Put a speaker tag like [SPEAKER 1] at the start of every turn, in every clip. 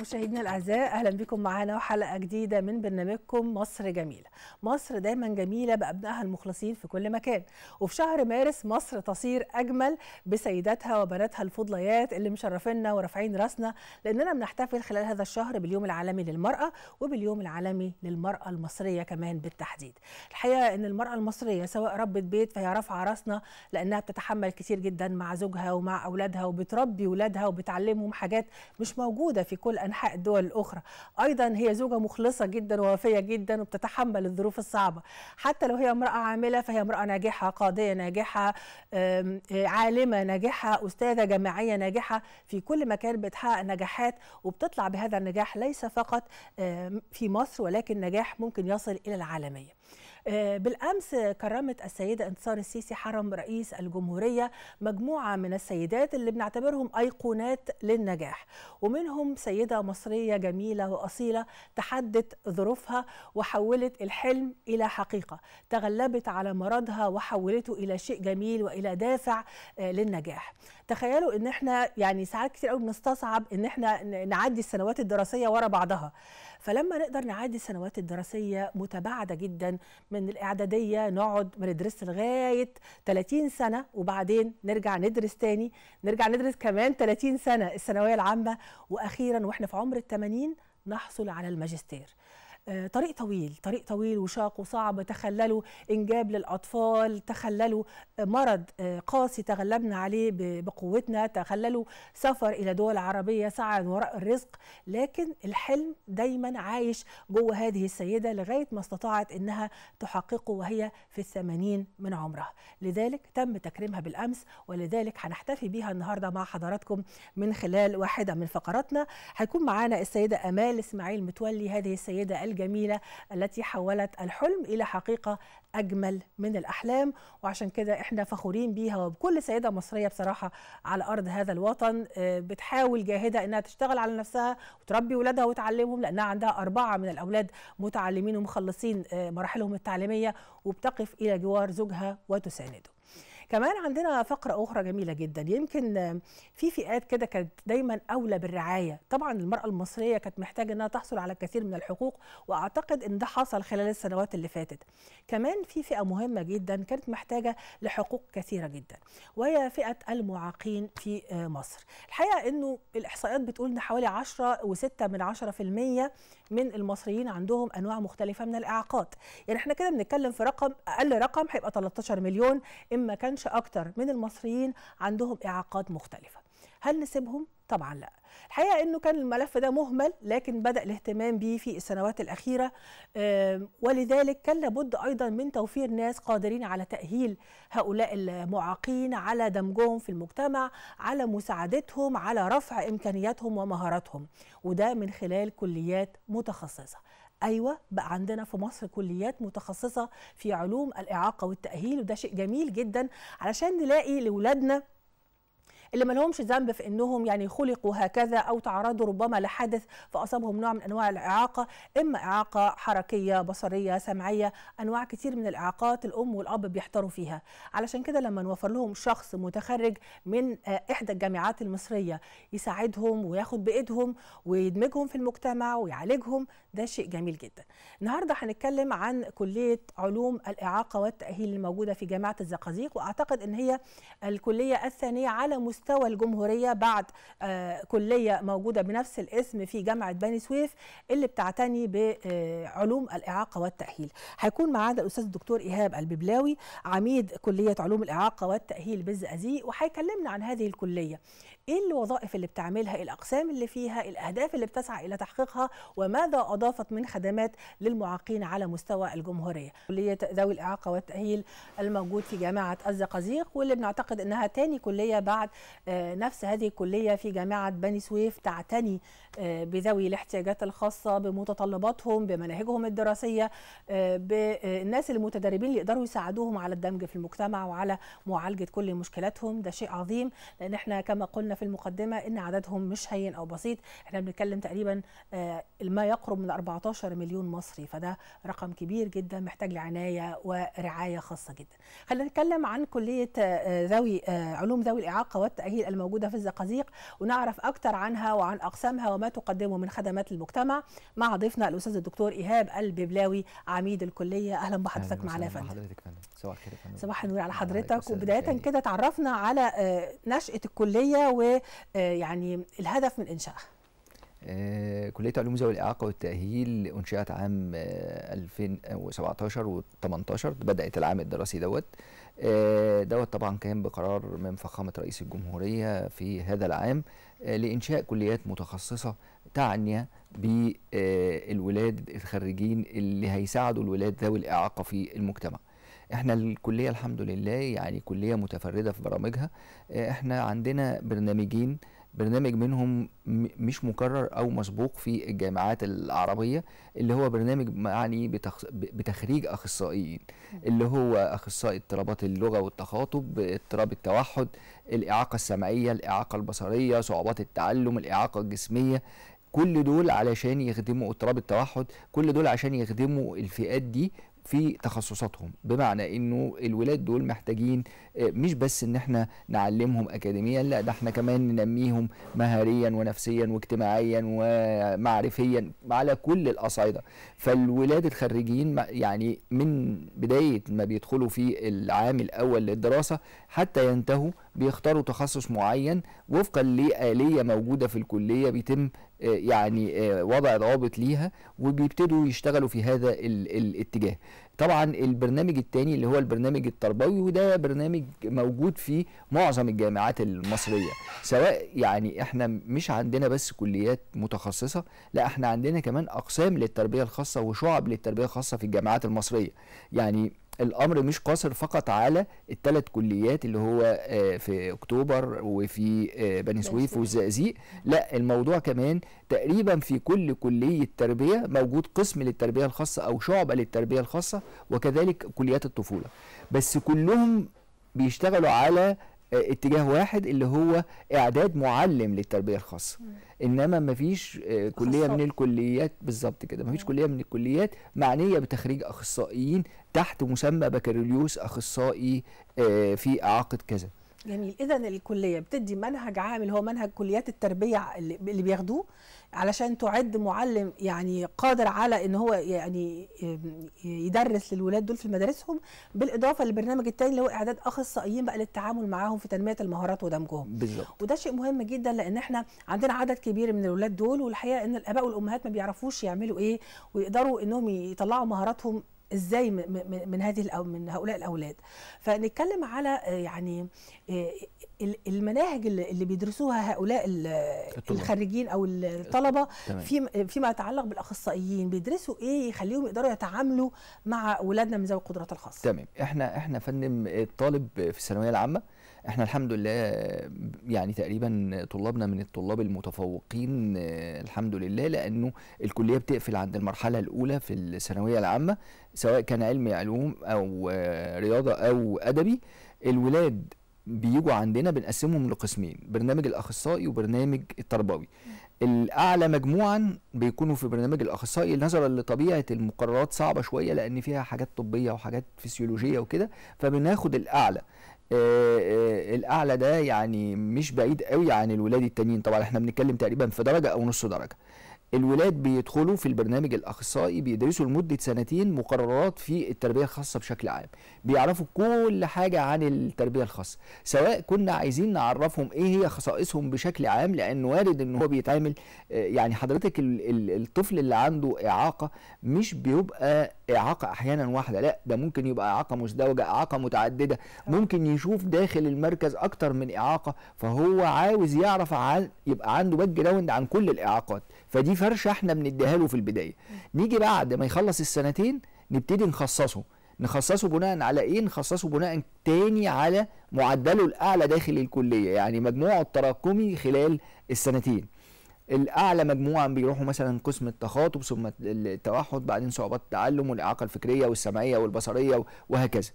[SPEAKER 1] مشاهدينا الاعزاء اهلا بكم معانا وحلقه جديده من برنامجكم مصر جميله مصر دايما جميله بابنائها المخلصين في كل مكان وفي شهر مارس مصر تصير اجمل بسيداتها وبناتها الفضليات اللي مشرفينا ورافعين راسنا لاننا بنحتفل خلال هذا الشهر باليوم العالمي للمراه وباليوم العالمي للمراه المصريه كمان بالتحديد الحقيقه ان المراه المصريه سواء ربة بيت فهي رافعه راسنا لانها بتتحمل كتير جدا مع زوجها ومع اولادها وبتربي اولادها وبتعلمهم حاجات مش موجوده في كل انحاء الدول الاخرى ايضا هي زوجه مخلصه جدا ووفيه جدا وبتتحمل الظروف الظروف الصعبة حتى لو هي امرأة عاملة فهي امرأة ناجحة قاضية ناجحة آه، عالمة ناجحة أستاذة جامعية ناجحة في كل مكان بتحقق نجاحات وبتطلع بهذا النجاح ليس فقط في مصر ولكن نجاح ممكن يصل إلى العالمية آه، بالأمس كرمت السيدة انتصار السيسي حرم رئيس الجمهورية مجموعة من السيدات اللي بنعتبرهم أيقونات للنجاح ومنهم سيدة مصرية جميلة وأصيلة تحدت ظروفها وحولت الحلم إلى حقيقة تغلبت على مرضها وحولته إلى شيء جميل وإلى دافع آه، للنجاح تخيلوا ان احنا يعني ساعات كتير قوي بنستصعب ان احنا نعدي السنوات الدراسيه ورا بعضها فلما نقدر نعدي السنوات الدراسيه متباعده جدا من الاعداديه نقعد ما لغايه 30 سنه وبعدين نرجع ندرس تاني نرجع ندرس كمان 30 سنه الثانويه العامه واخيرا واحنا في عمر ال 80 نحصل على الماجستير آه، طريق طويل طريق طويل وشاق وصعب تخللوا إنجاب للأطفال تخللوا مرض آه، قاسي تغلبنا عليه بقوتنا تخللوا سفر إلى دول عربية سعى وراء الرزق لكن الحلم دايما عايش جوه هذه السيدة لغاية ما استطاعت أنها تحققه وهي في الثمانين من عمرها لذلك تم تكريمها بالأمس ولذلك هنحتفي بيها النهاردة مع حضراتكم من خلال واحدة من فقراتنا هيكون معانا السيدة أمال إسماعيل متولي هذه السيدة الجميلة التي حولت الحلم إلى حقيقة أجمل من الأحلام وعشان كده إحنا فخورين بيها وبكل سيدة مصرية بصراحة على أرض هذا الوطن آه، بتحاول جاهدة إنها تشتغل على نفسها وتربي ولادها وتعلمهم لأنها عندها أربعة من الأولاد متعلمين ومخلصين آه، مراحلهم التعليمية وبتقف إلى جوار زوجها وتسانده كمان عندنا فقرة أخرى جميلة جدا يمكن في فئات كده كانت دايما أولى بالرعاية طبعا المرأة المصرية كانت محتاجة أنها تحصل على الكثير من الحقوق وأعتقد أن ده حصل خلال السنوات اللي فاتت كمان في فئة مهمة جدا كانت محتاجة لحقوق كثيرة جدا وهي فئة المعاقين في مصر الحقيقة أنه الإحصائيات بتقول أن حوالي 10 و6 من 10% من المصريين عندهم أنواع مختلفة من الإعاقات يعني احنا كده بنتكلم في رقم أقل رقم هيبقى 13 مليون إما كانش قديش اكتر من المصريين عندهم اعاقات مختلفه هل نسيبهم طبعا لا الحقيقه انه كان الملف ده مهمل لكن بدا الاهتمام به في السنوات الاخيره ولذلك كان لابد ايضا من توفير ناس قادرين على تاهيل هؤلاء المعاقين على دمجهم في المجتمع على مساعدتهم على رفع امكانياتهم ومهاراتهم وده من خلال كليات متخصصه ايوه بقى عندنا في مصر كليات متخصصه في علوم الاعاقه والتاهيل وده شيء جميل جدا علشان نلاقي لاولادنا اللي ما لهمش ذنب في انهم يعني خلقوا هكذا او تعرضوا ربما لحدث فاصابهم نوع من انواع الاعاقه اما اعاقه حركيه بصريه سمعيه انواع كتير من الاعاقات الام والاب بيحتاروا فيها علشان كده لما نوفر لهم شخص متخرج من آه، احدى الجامعات المصريه يساعدهم وياخد بايدهم ويدمجهم في المجتمع ويعالجهم ده شيء جميل جدا النهارده هنتكلم عن كليه علوم الاعاقه والتاهيل الموجوده في جامعه الزقازيق واعتقد ان هي الكليه الثانيه على مستوى مستوى الجمهوريه بعد آه، كليه موجوده بنفس الاسم في جامعه بني سويف اللي بتعتني بعلوم الاعاقه والتاهيل هيكون معانا الاستاذ الدكتور ايهاب الببلاوي عميد كليه علوم الاعاقه والتاهيل بالزقازيق وهيكلمنا عن هذه الكليه ايه الوظائف اللي بتعملها الاقسام اللي فيها الاهداف اللي بتسعى الى تحقيقها وماذا اضافت من خدمات للمعاقين على مستوى الجمهوريه كليه ذوي الاعاقه والتاهيل الموجود في جامعه الزقازيق واللي بنعتقد انها تاني كليه بعد آه، نفس هذه الكليه في جامعه بني سويف تعتني آه، بذوي الاحتياجات الخاصه بمتطلباتهم بمناهجهم الدراسيه آه، بالناس المتدربين اللي يقدروا يساعدوهم على الدمج في المجتمع وعلى معالجه كل مشكلاتهم ده شيء عظيم لان احنا كما قلنا في المقدمه ان عددهم مش هين او بسيط احنا بنتكلم تقريبا آه، ما يقرب من 14 مليون مصري فده رقم كبير جدا محتاج لعنايه ورعايه خاصه جدا خلينا نتكلم عن كليه آه، ذوي آه، علوم ذوي الاعاقه والتاهيل الموجوده في الزقازيق ونعرف أكثر عنها وعن اقسامها وما تقدمه من خدمات المجتمع مع ضيفنا الاستاذ الدكتور ايهاب الببلاوي عميد الكليه اهلا بحضرتك معنا يا فندم صباح الخير صباح النور على حضرتك وبدايه كده تعرفنا على نشاه الكليه و يعني الهدف من إنشائها
[SPEAKER 2] آه، كلية علوم ذوي الإعاقة والتأهيل أنشئت عام 2017 آه، و18 بدأت العام الدراسي دوت آه، دوت طبعا كان بقرار من فخامة رئيس الجمهورية في هذا العام لإنشاء كليات متخصصة تعنية بالولاد الخريجين اللي هيساعدوا الولاد ذوي الإعاقة في المجتمع احنا الكليه الحمد لله يعني كليه متفرده في برامجها آه، احنا عندنا برنامجين برنامج منهم مش مكرر او مسبوق في الجامعات العربيه اللي هو برنامج معني بتخريج اخصائيين اللي هو اخصائي اضطرابات اللغه والتخاطب اضطراب التوحد الاعاقه السمعيه الاعاقه البصريه صعوبات التعلم الاعاقه الجسميه كل دول علشان يخدموا اضطراب التوحد كل دول عشان يخدموا الفئات دي في تخصصاتهم بمعنى انه الولاد دول محتاجين آه، مش بس ان احنا نعلمهم اكاديميا لا ده احنا كمان ننميهم مهاريا ونفسيا واجتماعيا ومعرفيا على كل الاصعده فالولاد الخريجين يعني من بدايه ما بيدخلوا في العام الاول للدراسه حتى ينتهوا بيختاروا تخصص معين وفقا لآلية موجودة في الكلية بيتم يعني آه، وضع ضوابط ليها وبيبتدوا يشتغلوا في هذا الاتجاه طبعا البرنامج الثاني اللي هو البرنامج التربوي وده برنامج موجود في معظم الجامعات المصريه سواء يعني احنا مش عندنا بس كليات متخصصه لا احنا عندنا كمان اقسام للتربيه الخاصه وشعب للتربيه الخاصه في الجامعات المصريه يعني الامر مش قاصر فقط على الثلاث كليات اللي هو آه، في اكتوبر وفي آه، بني سويف والزقازيق لا الموضوع كمان تقريبا في كل كليه تربيه موجود قسم للتربيه الخاصه او شعبه للتربيه الخاصه وكذلك كليات الطفوله بس كلهم بيشتغلوا على آه، اتجاه واحد اللي هو اعداد معلم للتربيه الخاصه انما ما فيش آه، كليه من الكليات بالظبط كده ما فيش كليه من الكليات معنيه بتخريج اخصائيين تحت مسمى بكالوريوس اخصائي آه، في اعاقه كذا
[SPEAKER 1] جميل اذا الكليه بتدي منهج عام اللي هو منهج كليات التربيه اللي بياخدوه علشان تعد معلم يعني قادر على ان هو يعني يدرس للولاد دول في مدارسهم بالاضافه للبرنامج الثاني اللي هو اعداد اخصائيين بقى للتعامل معاهم في تنميه المهارات ودمجهم بالظبط وده شيء مهم جدا لان احنا عندنا عدد كبير من الولاد دول والحقيقه ان الاباء والامهات ما بيعرفوش يعملوا ايه ويقدروا انهم يطلعوا مهاراتهم ازاي من هذه من هؤلاء الاولاد فنتكلم على آه، يعني آه، المناهج اللي بيدرسوها هؤلاء الخريجين او الطلبه في فيما يتعلق بالاخصائيين بيدرسوا ايه يخليهم يقدروا يتعاملوا مع اولادنا من ذوي القدرات الخاصه تمام
[SPEAKER 2] احنا احنا فن الطالب آه، في الثانويه العامه احنا الحمد لله يعني تقريبا طلابنا من الطلاب المتفوقين الحمد لله لانه الكليه بتقفل عند المرحله الاولى في الثانويه العامه سواء كان علمي علوم او رياضه او ادبي الولاد بيجوا عندنا بنقسمهم لقسمين برنامج الاخصائي وبرنامج التربوي الاعلى مجموعا بيكونوا في برنامج الاخصائي نظرا لطبيعه المقررات صعبه شويه لان فيها حاجات طبيه وحاجات فسيولوجيه وكده فبناخد الاعلى آه، آه، الاعلى ده يعني مش بعيد قوي عن الولاد التانيين طبعا احنا بنتكلم تقريبا في درجه او نص درجه الولاد بيدخلوا في البرنامج الاخصائي بيدرسوا لمده سنتين مقررات في التربيه الخاصه بشكل عام بيعرفوا كل حاجه عن التربيه الخاصه سواء كنا عايزين نعرفهم ايه هي خصائصهم بشكل عام لان وارد ان هو بيتعامل آه، يعني حضرتك الطفل اللي عنده اعاقه مش بيبقى اعاقه احيانا واحده لا ده ممكن يبقى اعاقه مزدوجه اعاقه متعدده ممكن يشوف داخل المركز اكتر من اعاقه فهو عاوز يعرف عن يبقى عنده باك جراوند عن كل الاعاقات فدي فرشه احنا بنديها له في البدايه نيجي بعد ما يخلص السنتين نبتدي نخصصه نخصصه بناء على ايه نخصصه بناء تاني على معدله الاعلى داخل الكليه يعني مجموعه التراكمي خلال السنتين الاعلى مجموعه بيروحوا مثلا قسم التخاطب ثم التوحد بعدين صعوبات التعلم والاعاقه الفكريه والسمعيه والبصريه وهكذا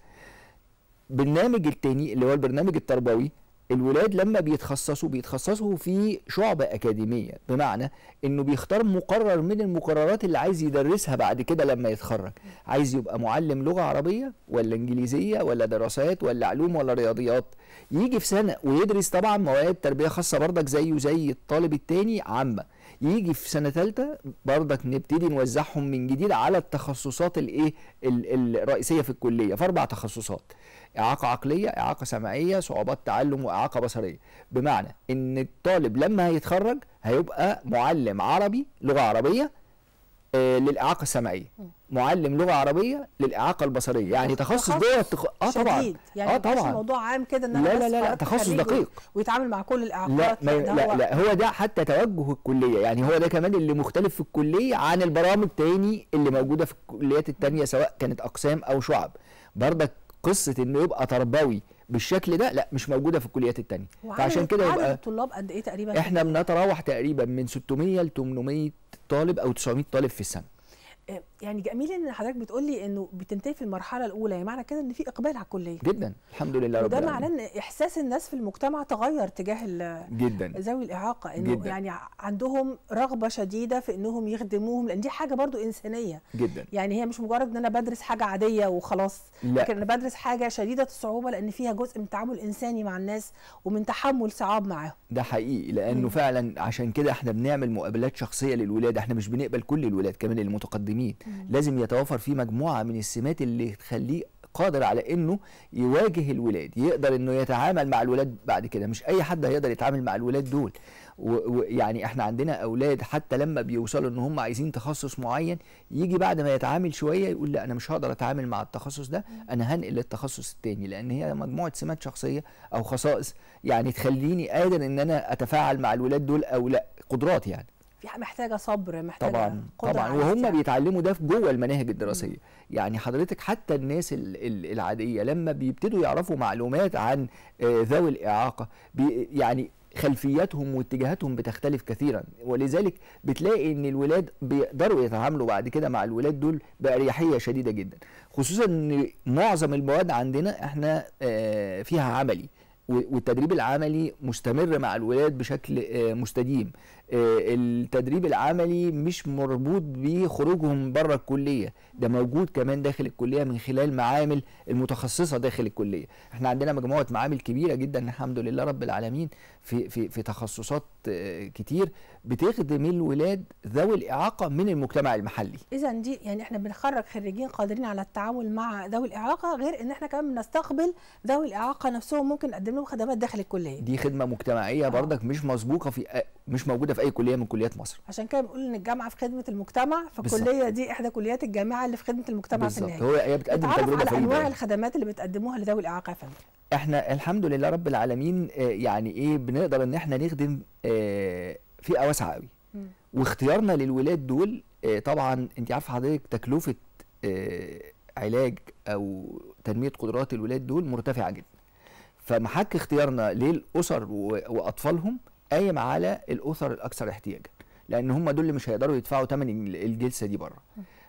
[SPEAKER 2] البرنامج التاني اللي هو البرنامج التربوي الولاد لما بيتخصصوا بيتخصصوا في شعبة أكاديمية بمعنى إنه بيختار مقرر من المقررات اللي عايز يدرسها بعد كده لما يتخرج عايز يبقى معلم لغة عربية ولا إنجليزية ولا دراسات ولا علوم ولا رياضيات يجي في سنة ويدرس طبعا مواد تربية خاصة برضك زيه زي الطالب التاني عامة يجي في سنه ثالثه برضك نبتدي نوزعهم من جديد على التخصصات الايه الرئيسيه في الكليه في اربع تخصصات اعاقه عقليه اعاقه سمعيه صعوبات تعلم واعاقه بصريه بمعنى ان الطالب لما هيتخرج هيبقى معلم عربي لغه عربيه آه، للاعاقه السمعيه معلم لغه عربيه للاعاقه البصريه يعني تخصص دوت التخ... اه طبعا يعني اه طبعا الموضوع
[SPEAKER 1] عام كده ان لا لا لا, لا تخصص دقيق ويتعامل مع كل الاعاقات لا, لا, لا, لا
[SPEAKER 2] هو ده حتى توجه الكليه يعني هو ده كمان اللي مختلف في الكليه عن البرامج تاني اللي موجوده في الكليات التانيه سواء كانت اقسام او شعب برضك قصه انه يبقى تربوي بالشكل ده لا مش موجوده في الكليات التانية فعشان كده يبقى عدد
[SPEAKER 1] الطلاب قد ايه تقريبا احنا
[SPEAKER 2] بنتراوح تقريبا من 600 ل 800 طالب او 900 طالب في السنه
[SPEAKER 1] آه، يعني جميل ان حضرتك بتقول لي انه بتنتهي في المرحله الاولى يعني معنى كده ان في اقبال على الكليه جدا
[SPEAKER 2] الحمد لله رب العالمين وده معناه
[SPEAKER 1] ان احساس الناس في المجتمع تغير تجاه جدا ذوي الاعاقه انه جداً. يعني عندهم رغبه شديده في انهم يخدموهم لان دي حاجه برضو انسانيه جدا يعني هي مش مجرد ان انا بدرس حاجه عاديه وخلاص لا. لكن انا بدرس حاجه شديده الصعوبه لان فيها جزء من تعامل انساني مع الناس ومن تحمل صعاب معاهم
[SPEAKER 2] ده حقيقي لانه م. فعلا عشان كده احنا بنعمل مقابلات شخصيه للولاد احنا مش بنقبل كل الولاد كمان المتقدمين لازم يتوافر فيه مجموعه من السمات اللي تخليه قادر على انه يواجه الولاد يقدر انه يتعامل مع الولاد بعد كده مش اي حد هيقدر يتعامل مع الولاد دول ويعني احنا عندنا اولاد حتى لما بيوصلوا ان هم عايزين تخصص معين يجي بعد ما يتعامل شويه يقول لا انا مش هقدر اتعامل مع التخصص ده انا هنقل للتخصص التاني لان هي مجموعه سمات شخصيه او خصائص يعني تخليني قادر ان انا اتفاعل مع الولاد دول او لا قدرات يعني
[SPEAKER 1] في محتاجه صبر محتاجه
[SPEAKER 2] طبعا قدرة طبعا وهم يعني. بيتعلموا ده في جوه المناهج الدراسيه يعني حضرتك حتى الناس العاديه لما بيبتدوا يعرفوا معلومات عن آه، ذوي الاعاقه يعني خلفياتهم واتجاهاتهم بتختلف كثيرا ولذلك بتلاقي ان الولاد بيقدروا يتعاملوا بعد كده مع الولاد دول باريحيه شديده جدا خصوصا ان معظم المواد عندنا احنا آه، فيها عملي والتدريب العملي مستمر مع الولاد بشكل آه، مستديم آه، التدريب العملي مش مربوط بخروجهم بره الكليه ده موجود كمان داخل الكليه من خلال معامل المتخصصه داخل الكليه احنا عندنا مجموعه معامل كبيره جدا الحمد لله رب العالمين في في في تخصصات آه، كتير بتخدم الولاد ذوي الاعاقه من المجتمع المحلي
[SPEAKER 1] اذا دي يعني احنا بنخرج خريجين قادرين على التعامل مع ذوي الاعاقه غير ان احنا كمان بنستقبل ذوي الاعاقه نفسهم ممكن نقدم لهم خدمات داخل الكليه
[SPEAKER 2] دي خدمه مجتمعيه آه. برضك مش مسبوقه في مش موجوده في اي كليه من كليات مصر
[SPEAKER 1] عشان كده بنقول ان الجامعه في خدمه المجتمع فالكليه دي احدى كليات الجامعه اللي في خدمه المجتمع بالزبط. في النهايه هو هي بتقدم تجربه على انواع يعني. الخدمات اللي بتقدموها لذوي الاعاقه فندم
[SPEAKER 2] احنا الحمد لله رب العالمين آه، يعني ايه بنقدر ان احنا نخدم آه، فئه واسعه قوي واختيارنا للولاد دول آه، طبعا انت عارفه حضرتك تكلفه علاج او تنميه قدرات الولاد دول مرتفعه جدا فمحك اختيارنا للاسر واطفالهم قايم على الاسر الاكثر احتياجا لان هم دول اللي مش هيقدروا يدفعوا ثمن الجلسه دي بره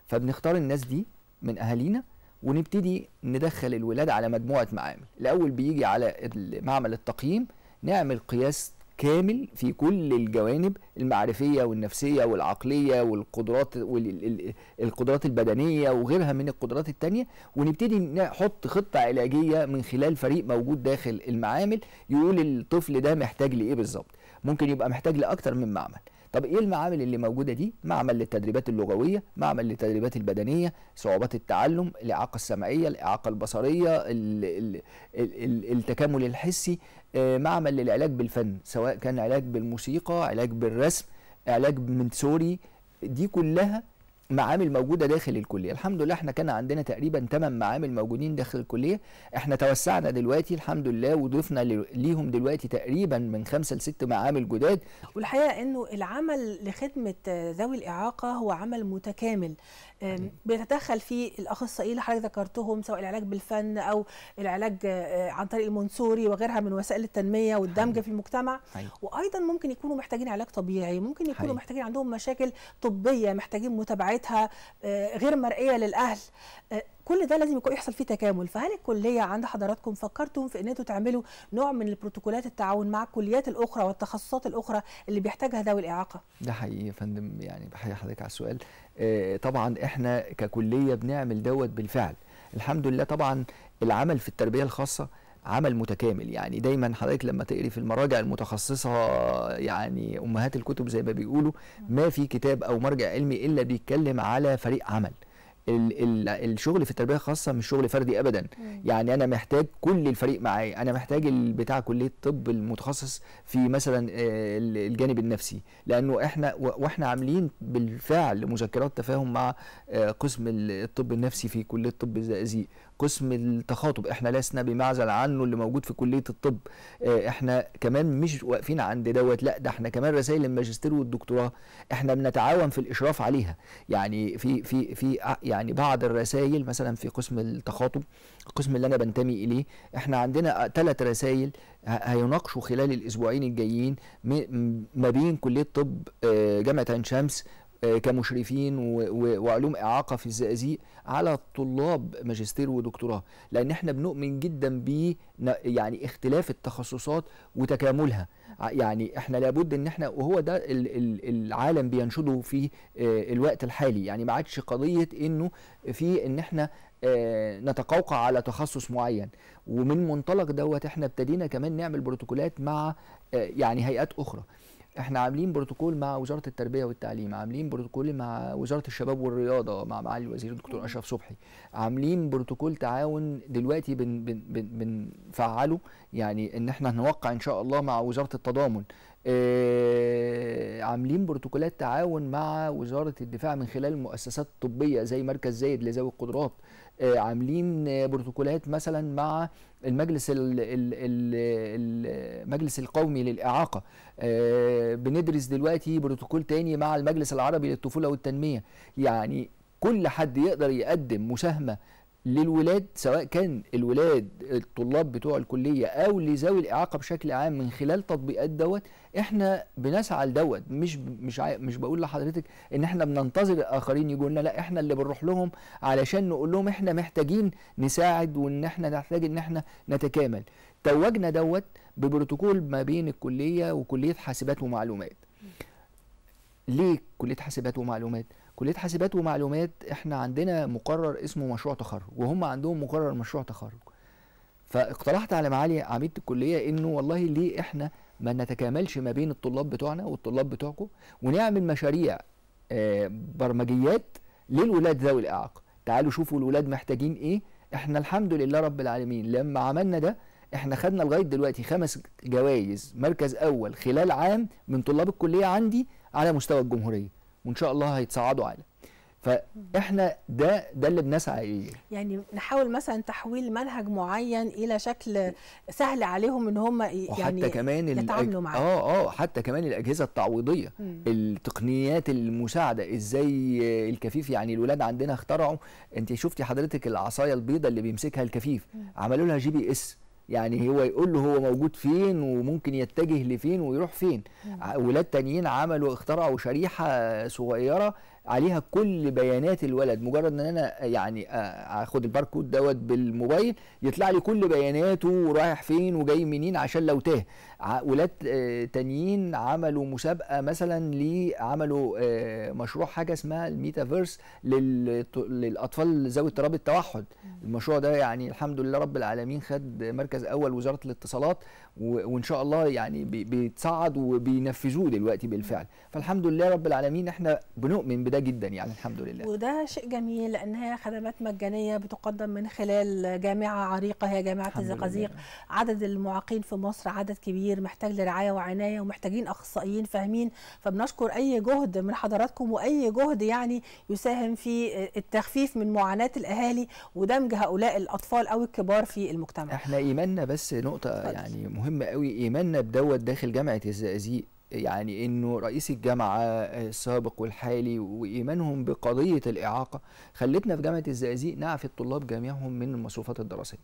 [SPEAKER 2] فبنختار الناس دي من اهالينا ونبتدي ندخل الولاد على مجموعه معامل الاول بيجي على معمل التقييم نعمل قياس كامل في كل الجوانب المعرفيه والنفسيه والعقليه والقدرات والقدرات البدنيه وغيرها من القدرات التانية ونبتدي نحط خطه علاجيه من خلال فريق موجود داخل المعامل يقول الطفل ده محتاج لايه بالظبط ممكن يبقى محتاج لاكثر من معمل طب ايه المعامل اللي موجوده دي معمل للتدريبات اللغويه معمل للتدريبات البدنيه صعوبات التعلم الاعاقه السمعيه الاعاقه البصريه التكامل الحسي آه، معمل للعلاج بالفن سواء كان علاج بالموسيقى علاج بالرسم علاج سوري دي كلها معامل موجوده داخل الكليه الحمد لله احنا كان عندنا تقريبا 8 معامل موجودين داخل الكليه احنا توسعنا دلوقتي الحمد لله وضفنا ليهم دلوقتي تقريبا من 5 ل 6 معامل جداد
[SPEAKER 1] والحقيقه انه العمل لخدمه ذوي الاعاقه هو عمل متكامل بيتدخل فيه الاخصائيين اللي حضرتك ذكرتهم سواء العلاج بالفن او العلاج آه، عن طريق المنصوري وغيرها من وسائل التنميه والدمج حقيقي. في المجتمع حقيقي. وايضا ممكن يكونوا محتاجين علاج طبيعي ممكن يكونوا حقيقي. محتاجين عندهم مشاكل طبيه محتاجين متابعتها آه، غير مرئيه للاهل آه، كل ده لازم يكون يحصل فيه تكامل فهل الكليه عند حضراتكم فكرتم في ان انتوا تعملوا نوع من البروتوكولات التعاون مع الكليات الاخرى والتخصصات الاخرى اللي بيحتاجها ذوي الاعاقه
[SPEAKER 2] ده حقيقي يا فندم يعني بحيي حضرتك على السؤال آه طبعا احنا ككليه بنعمل دوت بالفعل الحمد لله طبعا العمل في التربيه الخاصه عمل متكامل يعني دايما حضرتك لما تقري في المراجع المتخصصه يعني امهات الكتب زي ما بيقولوا ما في كتاب او مرجع علمي الا بيتكلم على فريق عمل ال ال الشغل في التربيه الخاصه مش شغل فردي ابدا مم. يعني انا محتاج كل الفريق معايا انا محتاج بتاع كليه الطب المتخصص في مثلا آه، الجانب النفسي لانه احنا واحنا عاملين بالفعل مذكرات تفاهم مع آه، قسم الطب النفسي في كليه الطب الزقازيق قسم التخاطب احنا لسنا بمعزل عنه اللي موجود في كليه الطب آه، احنا كمان مش واقفين عند دوت لا ده احنا كمان رسائل الماجستير والدكتوراه احنا بنتعاون في الاشراف عليها يعني في في في آه، يعني بعض الرسائل مثلا في قسم التخاطب القسم اللي انا بنتمي اليه احنا عندنا ثلاث رسائل هيناقشوا خلال الاسبوعين الجايين ما بين كليه طب آه، جامعه عين شمس آه، كمشرفين وعلوم اعاقه في الزقازيق على طلاب ماجستير ودكتوراه لان احنا بنؤمن جدا ب يعني اختلاف التخصصات وتكاملها يعني احنا لابد ان احنا وهو ده العالم بينشده في آه، الوقت الحالي يعني ما عادش قضيه انه في ان احنا آه، نتقوقع على تخصص معين ومن منطلق دوت احنا ابتدينا كمان نعمل بروتوكولات مع يعني هيئات اخرى احنا عاملين بروتوكول مع وزاره التربيه والتعليم عاملين بروتوكول مع وزاره الشباب والرياضه مع معالي الوزير الدكتور اشرف صبحي عاملين بروتوكول تعاون دلوقتي بن بن بنفعله يعني ان احنا هنوقع ان شاء الله مع وزاره التضامن آه، عاملين بروتوكولات تعاون مع وزاره الدفاع من خلال المؤسسات الطبية زي مركز زايد لذوي القدرات آه، عاملين بروتوكولات مثلا مع المجلس ال ال ال المجلس القومي للاعاقه آه، بندرس دلوقتي بروتوكول تاني مع المجلس العربي للطفوله والتنميه يعني كل حد يقدر يقدم مساهمه للولاد سواء كان الولاد الطلاب بتوع الكليه او لذوي الاعاقه بشكل عام من خلال تطبيقات دوت احنا بنسعى لدوت مش مش مش بقول لحضرتك ان احنا بننتظر الاخرين يجوا لنا لا احنا اللي بنروح لهم علشان نقول لهم احنا محتاجين نساعد وان احنا نحتاج ان احنا نتكامل توجنا دوت ببروتوكول ما بين الكليه وكليه حاسبات ومعلومات ليه كليه حاسبات ومعلومات كليه حاسبات ومعلومات احنا عندنا مقرر اسمه مشروع تخرج وهم عندهم مقرر مشروع تخرج فاقترحت على معالي عميد الكليه انه والله ليه احنا ما نتكاملش ما بين الطلاب بتوعنا والطلاب بتوعكم ونعمل مشاريع آه، برمجيات للولاد ذوي الاعاقه تعالوا شوفوا الولاد محتاجين ايه احنا الحمد لله رب العالمين لما عملنا ده احنا خدنا لغايه دلوقتي خمس جوائز مركز اول خلال عام من طلاب الكليه عندي على مستوى الجمهوريه وان شاء الله هيتصعدوا عليه فاحنا ده ده اللي بنسعى اليه
[SPEAKER 1] يعني نحاول مثلا تحويل منهج معين الى شكل سهل عليهم ان هم يعني كمان يتعاملوا معاه
[SPEAKER 2] اه اه حتى كمان الاجهزه التعويضيه مم. التقنيات المساعده ازاي الكفيف يعني الولاد عندنا اخترعوا انت شفتي حضرتك العصايه البيضاء اللي بيمسكها الكفيف عملوا لها جي بي اس يعني هو يقول له هو موجود فين وممكن يتجه لفين ويروح فين ولاد تانيين عملوا اخترعوا شريحه صغيره عليها كل بيانات الولد مجرد ان انا يعني آه، اخد الباركود دوت بالموبايل يطلع لي كل بياناته ورايح فين وجاي منين عشان لو تاه ولاد آه، تانيين عملوا مسابقه مثلا لي عملوا آه، مشروع حاجه اسمها الميتافيرس للاطفال ذوي اضطراب التوحد المشروع ده يعني الحمد لله رب العالمين خد مركز اول وزاره الاتصالات وان شاء الله يعني بيتصعد وبينفذوه دلوقتي بالفعل فالحمد لله رب العالمين احنا بنؤمن بده جدا يعني الحمد لله
[SPEAKER 1] وده شيء جميل لانها خدمات مجانيه بتقدم من خلال جامعه عريقه هي جامعه الزقازيق عدد المعاقين في مصر عدد كبير محتاج لرعايه وعنايه ومحتاجين اخصائيين فاهمين فبنشكر اي جهد من حضراتكم واي جهد يعني يساهم في التخفيف من معاناه الاهالي ودمج هؤلاء الاطفال او الكبار في المجتمع
[SPEAKER 2] احنا ايماننا بس نقطه فضل. يعني مهمه قوي ايماننا بدوت داخل جامعه الزقازيق يعني انه رئيس الجامعه السابق والحالي وايمانهم بقضيه الاعاقه خلتنا في جامعه الزقازيق نعفي الطلاب جميعهم من المصروفات الدراسيه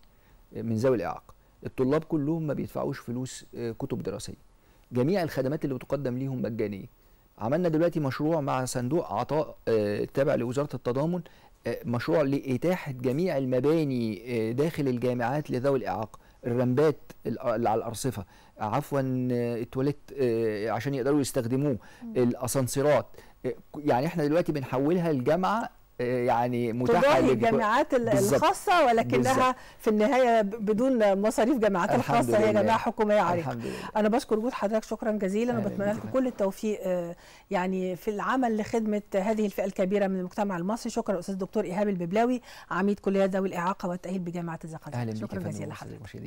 [SPEAKER 2] من ذوي الاعاقه الطلاب كلهم ما بيدفعوش فلوس آه، كتب دراسيه جميع الخدمات اللي بتقدم ليهم مجانيه عملنا دلوقتي مشروع مع صندوق عطاء آه، تابع لوزاره التضامن آه، مشروع لاتاحه جميع المباني داخل الجامعات لذوي الاعاقه الرمبات اللي على الارصفه عفوا التواليت آه، عشان يقدروا يستخدموه الاسانسيرات آه، يعني احنا دلوقتي بنحولها لجامعه آه، يعني متاحه للجامعات الخاصه ولكنها بالزبط.
[SPEAKER 1] في النهايه بدون مصاريف جامعات الخاصه هي جامعه حكوميه عريقه انا بشكر وجود حضرتك شكرا جزيلا وبتمنى لكم كل التوفيق يعني في العمل لخدمه هذه الفئه الكبيره من المجتمع المصري شكرا استاذ الدكتور ايهاب الببلاوي عميد كليه ذوي الاعاقه والتاهيل بجامعه الزقازيق شكرا جزيلا
[SPEAKER 2] لحضرتك